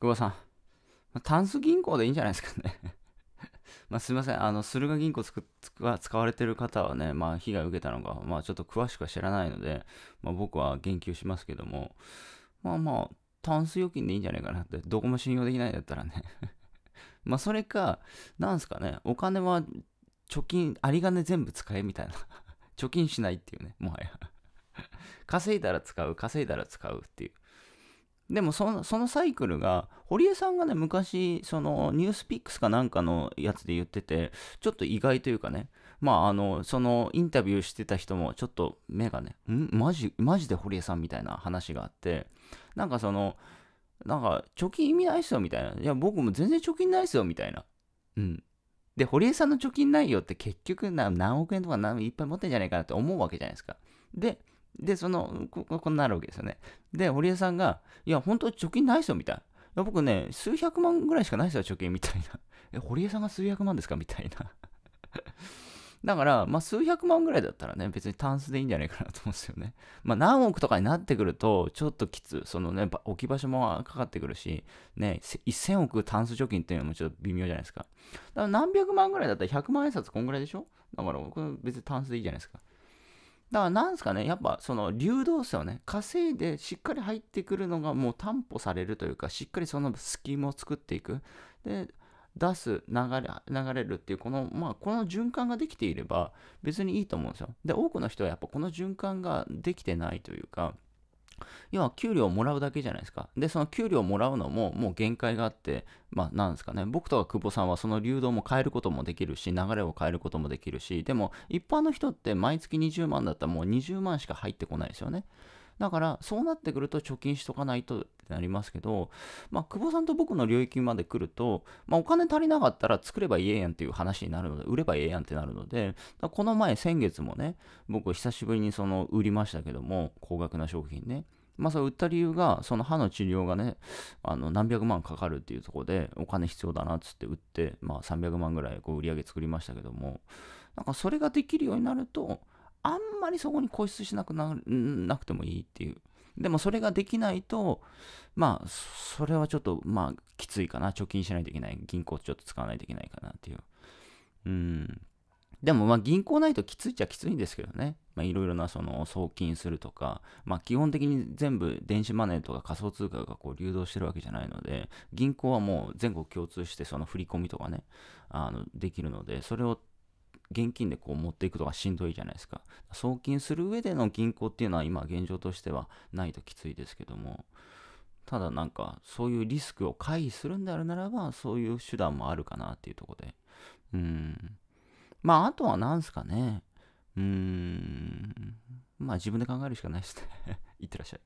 久保さん。まあ、タンス銀行でいいんじゃないですかね まあすいません、あの、駿河銀行使われてる方はね、まあ被害を受けたのが、まあちょっと詳しくは知らないので、まあ僕は言及しますけども、まあまあ、タンス預金でいいんじゃないかなって、どこも信用できないんだったらね まあそれか、なんすかね、お金は貯金、有り金全部使えみたいな 貯金しないっていうね、もはや稼いだら使う、稼いだら使うっていう。でもその、そのサイクルが、堀江さんがね、昔、その、ニュースピックスかなんかのやつで言ってて、ちょっと意外というかね、まあ、あの、その、インタビューしてた人も、ちょっと目がね、んマジ、マジで堀江さんみたいな話があって、なんかその、なんか、貯金意味ないっすよ、みたいな。いや、僕も全然貯金ないっすよ、みたいな。うん。で、堀江さんの貯金内容って結局何億円とか何いっぱい持ってんじゃないかなって思うわけじゃないですか。で、で、その、ここんなるわけですよね。で、堀江さんが、いや、本当貯金ないっすよ、みたいな。い僕ね、数百万ぐらいしかないですよ、貯金みたいな。え、堀江さんが数百万ですかみたいな。だから、まあ、数百万ぐらいだったらね、別にタンスでいいんじゃないかなと思うんですよね。まあ、何億とかになってくると、ちょっときつ、そのね、置き場所もかかってくるし、ね、1000億タンス貯金っていうのもちょっと微妙じゃないですか。だから何百万ぐらいだったら100万円札こんぐらいでしょだから、別にタンスでいいじゃないですか。だからなんですかね、やっぱその流動性をね、稼いでしっかり入ってくるのがもう担保されるというか、しっかりそのスキームを作っていく。で、出す、流れ、流れるっていう、この、まあ、この循環ができていれば、別にいいと思うんですよ。で、多くの人はやっぱこの循環ができてないというか、要は給料をもらうだけじゃないですか。で、その給料をもらうのももう限界があって、まあなんですかね、僕とか久保さんはその流動も変えることもできるし、流れを変えることもできるし、でも一般の人って毎月20万だったらもう20万しか入ってこないですよね。だから、そうなってくると貯金しとかないとってなりますけど、まあ、久保さんと僕の領域まで来ると、まあ、お金足りなかったら作ればいいやんっていう話になるので、売ればいいやんってなるので、この前、先月もね、僕久しぶりにその売りましたけども、高額な商品ね。まあ、それ売った理由が、その歯の治療がね、あの何百万かかるっていうところで、お金必要だなっつって売って、まあ、300万ぐらいこう売り上げ作りましたけども、なんかそれができるようになると、あんまりそこに固執しなくななくてもいいっていう。でもそれができないと、まあ、それはちょっと、まあ、きついかな。貯金しないといけない。銀行ちょっと使わないといけないかなっていう。うん。でも、まあ、銀行ないときついっちゃきついんですけどね。まあ、いろいろな、その、送金するとか、まあ、基本的に全部電子マネーとか仮想通貨がこう流動してるわけじゃないので、銀行はもう全国共通して、その振り込みとかね、あの、できるので、それを現金でこう持っていくとかしんどいじゃないですか。送金する上での銀行っていうのは今現状としてはないときついですけども、ただなんかそういうリスクを回避するんであるならば、そういう手段もあるかなっていうとこで。うん。まああとは何すかね。うーん。まあ自分で考えるしかないですね。いってらっしゃい。